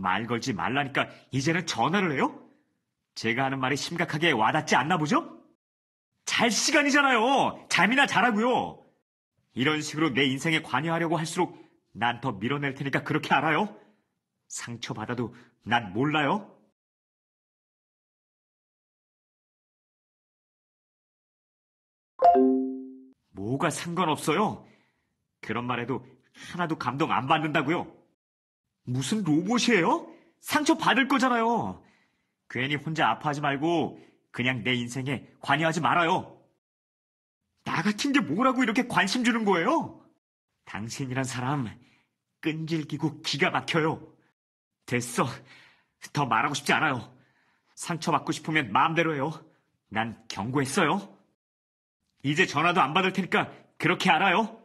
말 걸지 말라니까 이제는 전화를 해요? 제가 하는 말이 심각하게 와닿지 않나 보죠? 잘 시간이잖아요. 잠이나 자라고요. 이런 식으로 내 인생에 관여하려고 할수록 난 더 밀어낼 테니까 그렇게 알아요. 상처받아도 난 몰라요. 뭐가 상관없어요. 그런 말해도 하나도 감동 안 받는다고요. 무슨 로봇이에요? 상처 받을 거잖아요. 괜히 혼자 아파하지 말고 그냥 내 인생에 관여하지 말아요. 나 같은 게 뭐라고 이렇게 관심 주는 거예요? 당신이란 사람 끈질기고 기가 막혀요. 됐어. 더 말하고 싶지 않아요. 상처받고 싶으면 마음대로 해요. 난 경고했어요. 이제 전화도 안 받을 테니까 그렇게 알아요.